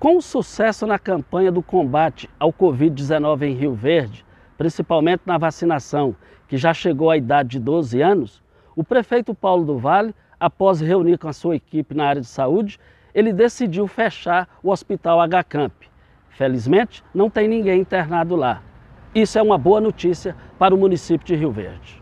Com o sucesso na campanha do combate ao Covid-19 em Rio Verde, principalmente na vacinação, que já chegou à idade de 12 anos, o prefeito Paulo do Vale, após reunir com a sua equipe na área de saúde, ele decidiu fechar o Hospital H Camp. Felizmente, não tem ninguém internado lá. Isso é uma boa notícia para o município de Rio Verde.